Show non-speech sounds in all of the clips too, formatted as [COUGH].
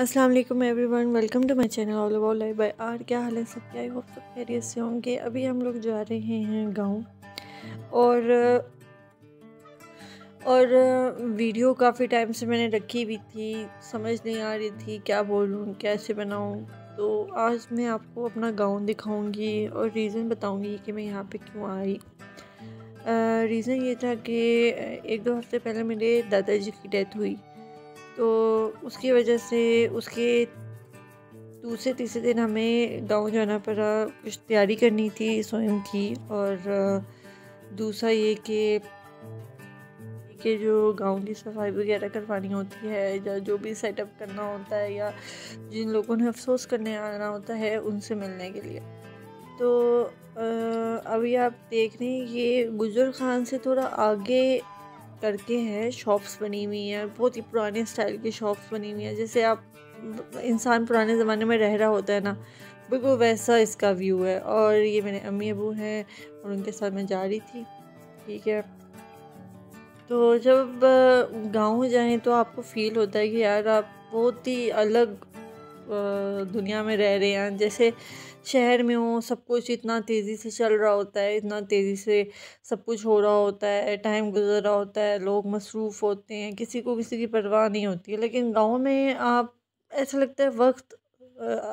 अस्सलाम वालेकुम everyone welcome to my channel all about life by R क्या हाल है सब क्या होप सब खैरियत से होंगे अभी हम लोग जा रहे हैं गांव और और वीडियो काफ़ी टाइम से मैंने रखी हुई थी समझ नहीं आ रही थी क्या बोलूँ कैसे बनाऊँ तो आज मैं आपको अपना गांव दिखाऊंगी और रीज़न बताऊंगी कि मैं यहाँ पे क्यों आई रीज़न ये था कि एक दो हफ्ते पहले मेरे दादाजी की डेथ हुई तो उसकी वजह से उसके दूसरे तीसरे दिन हमें गांव जाना पड़ा कुछ तैयारी करनी थी स्वयं की और दूसरा ये कि के जो गांव की सफाई वगैरह करवानी होती है या जो भी सेटअप करना होता है या जिन लोगों ने अफसोस करने आना होता है उनसे मिलने के लिए तो अभी आप देख रहे हैं ये गुजर खान से थोड़ा आगे करके है शॉप्स बनी हुई हैं बहुत ही पुराने स्टाइल की शॉप्स बनी हुई हैं जैसे आप इंसान पुराने ज़माने में रह रहा होता है ना बिल्कुल वैसा इसका व्यू है और ये मेरे अम्मी अबू हैं और उनके साथ मैं जा रही थी ठीक है तो जब गांव जाएं तो आपको फील होता है कि यार आप बहुत ही अलग दुनिया में रह रहे हैं जैसे शहर में हो सब कुछ इतना तेज़ी से चल रहा होता है इतना तेज़ी से सब कुछ हो रहा होता है टाइम गुजर रहा होता है लोग मसरूफ़ होते हैं किसी को किसी की परवाह नहीं होती है लेकिन गाँव में आप ऐसा लगता है वक्त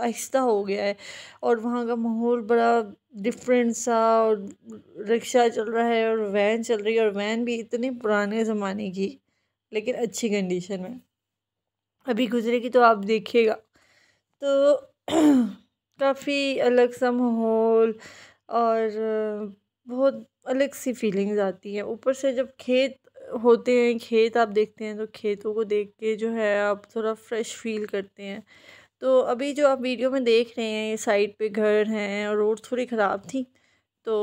आहिस्ता हो गया है और वहाँ का माहौल बड़ा डिफरेंट सा और रिक्शा चल रहा है और वैन चल रही है और वैन भी इतने पुराने ज़माने की लेकिन अच्छी कंडीशन में अभी गुजरेगी तो आप देखिएगा तो [CLEARS THROAT] काफ़ी अलग सा माहौल और बहुत अलग सी फीलिंग्स आती हैं ऊपर से जब खेत होते हैं खेत आप देखते हैं तो खेतों को देख के जो है आप थोड़ा फ्रेश फील करते हैं तो अभी जो आप वीडियो में देख रहे हैं ये साइड पे घर हैं और रोड थोड़ी ख़राब थी तो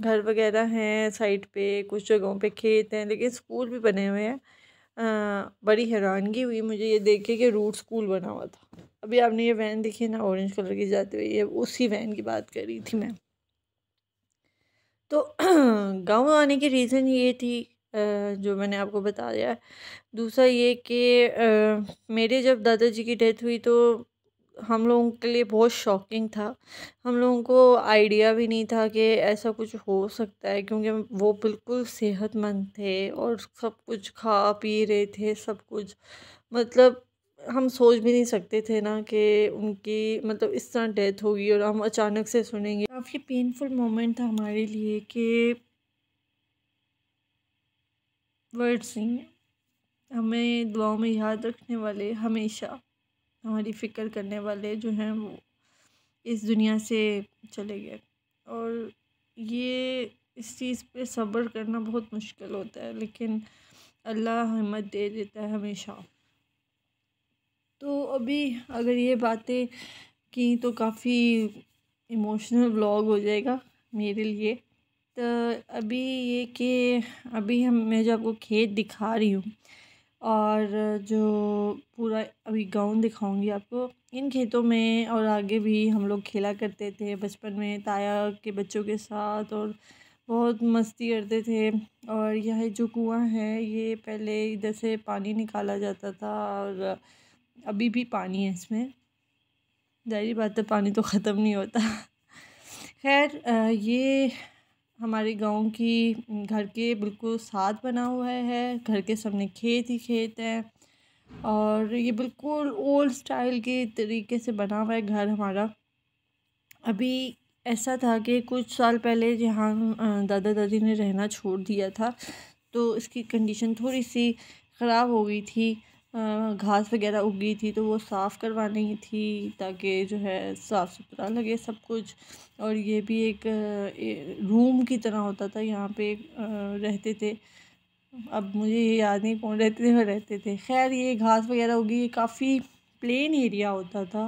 घर वगैरह हैं साइड पे कुछ जगहों पे खेत हैं लेकिन स्कूल भी बने हुए हैं बड़ी हैरानगी हुई मुझे ये देख के कि रूट स्कूल बना हुआ था अभी आपने ये वैन देखी ना ऑरेंज कलर की जाती हुई ये उसी वैन की बात कर रही थी मैं तो [CLEARS THROAT] गांव आने की रीज़न ये थी जो मैंने आपको बताया दूसरा ये कि मेरे जब दादाजी की डेथ हुई तो हम लोगों के लिए बहुत शॉकिंग था हम लोगों को आइडिया भी नहीं था कि ऐसा कुछ हो सकता है क्योंकि वो बिल्कुल सेहतमंद थे और सब कुछ खा पी रहे थे सब कुछ मतलब हम सोच भी नहीं सकते थे ना कि उनकी मतलब इस तरह डेथ होगी और हम अचानक से सुनेंगे काफ़ी पेनफुल मोमेंट था हमारे लिए कि वर्ड्स नहीं हमें दुआओं में याद रखने वाले हमेशा हमारी फ़िक्र करने वाले जो हैं वो इस दुनिया से चले गए और ये इस चीज़ पे सब्र करना बहुत मुश्किल होता है लेकिन अल्लाह हिम्मत दे देता है हमेशा तो अभी अगर ये बातें की तो काफ़ी इमोशनल व्लॉग हो जाएगा मेरे लिए तो अभी ये कि अभी हम मैं जो आपको खेत दिखा रही हूँ और जो पूरा अभी गाउन दिखाऊंगी आपको इन खेतों में और आगे भी हम लोग खेला करते थे बचपन में ताया के बच्चों के साथ और बहुत मस्ती करते थे और यह जो कुआं है ये पहले इधर से पानी निकाला जाता था और अभी भी पानी है इसमें जाहिर बात है पानी तो ख़त्म नहीं होता खैर ये हमारे गांव की घर के बिल्कुल साथ बना हुआ है घर के सामने खेत ही खेत है और ये बिल्कुल ओल्ड स्टाइल के तरीके से बना हुआ है घर हमारा अभी ऐसा था कि कुछ साल पहले यहाँ दादा दादी ने रहना छोड़ दिया था तो इसकी कंडीशन थोड़ी सी ख़राब हो गई थी घास वगैरह उग गई थी तो वो साफ़ करवानी थी ताकि जो है साफ़ सुथरा लगे सब कुछ और ये भी एक रूम की तरह होता था यहाँ पे रहते थे अब मुझे ये याद नहीं कौन रहते थे रहते थे खैर ये घास वगैरह होगी ये काफ़ी प्लेन एरिया होता था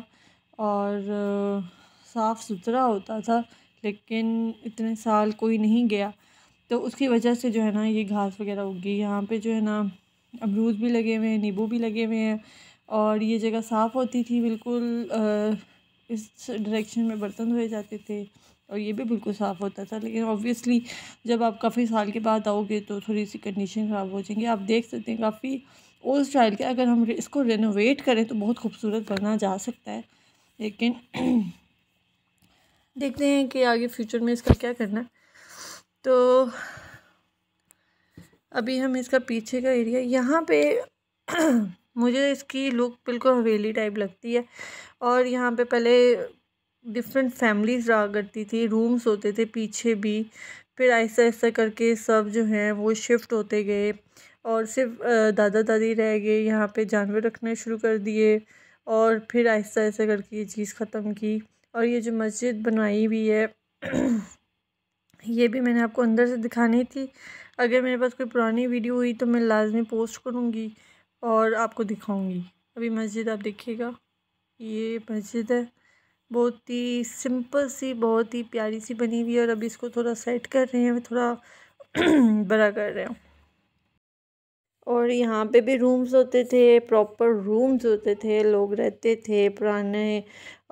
और साफ़ सुथरा होता था लेकिन इतने साल कोई नहीं गया तो उसकी वजह से जो है ना ये घास वगैरह उगी यहाँ पे जो है ना अमरूद भी लगे हुए हैं नींबू भी लगे हुए हैं और ये जगह साफ़ होती थी बिल्कुल आ, इस डायरेक्शन में बर्तन धोए जाते थे और ये भी बिल्कुल साफ़ होता था लेकिन ऑब्वियसली जब आप काफ़ी साल के बाद आओगे तो थोड़ी सी कंडीशन ख़राब हो जाएंगी आप देख सकते हैं काफ़ी ओल्ड स्टाइल के अगर हम इसको रेनोवेट करें तो बहुत खूबसूरत बना जा सकता है लेकिन [CLEARS THROAT] देखते हैं कि आगे फ्यूचर में इसका क्या करना है तो अभी हम इसका पीछे का एरिया यहाँ पे [CLEARS THROAT] मुझे इसकी लुक बिल्कुल हवेली टाइप लगती है और यहाँ पे पहले डिफरेंट फैमिलीज रहा करती थी रूम्स होते थे पीछे भी फिर ऐसा ऐसा करके सब जो हैं वो शिफ्ट होते गए और सिर्फ दादा दादी रह गए यहाँ पे जानवर रखने शुरू कर दिए और फिर आहिस्ता ऐसा करके ये चीज़ ख़त्म की और ये जो मस्जिद बनाई हुई है ये भी मैंने आपको अंदर से दिखानी थी अगर मेरे पास कोई पुरानी वीडियो हुई तो मैं लाजमी पोस्ट करूँगी और आपको दिखाऊँगी अभी मस्जिद आप देखिएगा ये मस्जिद है बहुत ही सिंपल सी बहुत ही प्यारी सी बनी हुई है और अभी इसको थोड़ा सेट कर रहे हैं थोड़ा [CLEARS THROAT] बड़ा कर रहे हैं और यहाँ पे भी रूम्स होते थे प्रॉपर रूम्स होते थे लोग रहते थे पुराने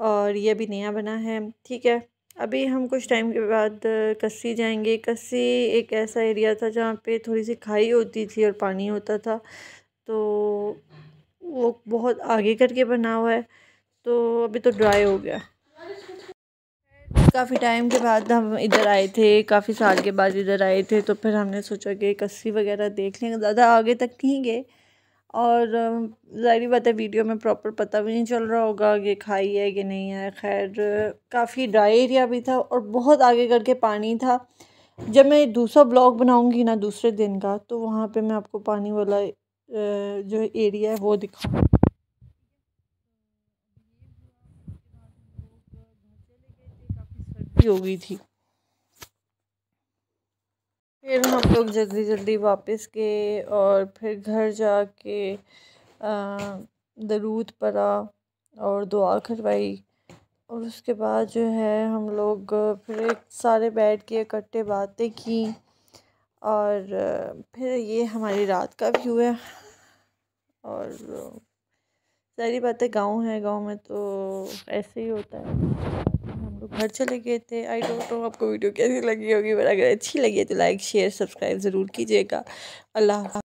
और ये भी नया बना है ठीक है अभी हम कुछ टाइम के बाद कस्सी जाएंगे कस्सी एक ऐसा एरिया था जहाँ पे थोड़ी सी खाई होती थी और पानी होता था तो वो बहुत आगे करके बना हुआ है तो अभी तो ड्राई हो गया काफ़ी टाइम के बाद हम इधर आए थे काफ़ी साल के बाद इधर आए थे तो फिर हमने सोचा कि कस्सी वगैरह देख लेंगे ज़्यादा आगे तक नहीं गए और ज़ाहरी बात है वीडियो में प्रॉपर पता भी नहीं चल रहा होगा कि खाई है कि नहीं है खैर काफ़ी ड्राई एरिया भी था और बहुत आगे करके पानी था जब मैं दूसरा ब्लॉग बनाऊँगी ना दूसरे दिन का तो वहाँ पर मैं आपको पानी वाला जो एरिया है वो दिखाऊँगी छुट्टी हो गई थी फिर हम लोग जल्दी जल्दी वापस गए और फिर घर जाके दरूद पड़ा और दुआ करवाई और उसके बाद जो है हम लोग फिर सारे बैठ के इकट्ठे बातें की और फिर ये हमारी रात का व्यू है और सारी बातें गांव है गांव में तो ऐसे ही होता है लोग घर चले गए थे आई डोंट नो आपको वीडियो कैसी लगी होगी बट अगर अच्छी लगी है तो लाइक शेयर सब्सक्राइब ज़रूर कीजिएगा अल्लाह